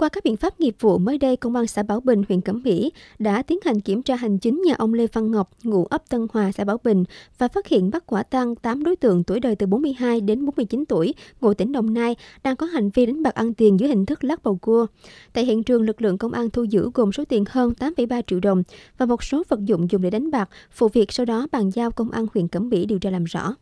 Qua các biện pháp nghiệp vụ mới đây, Công an xã Bảo Bình, huyện Cẩm Mỹ đã tiến hành kiểm tra hành chính nhà ông Lê Văn Ngọc, ngụ ấp Tân Hòa, xã Bảo Bình và phát hiện bắt quả tang 8 đối tượng tuổi đời từ 42 đến 49 tuổi, ngụ tỉnh Đồng Nai, đang có hành vi đánh bạc ăn tiền dưới hình thức lắc bầu cua. Tại hiện trường, lực lượng công an thu giữ gồm số tiền hơn 8,3 triệu đồng và một số vật dụng dùng để đánh bạc. Vụ việc sau đó bàn giao Công an huyện Cẩm Mỹ điều tra làm rõ.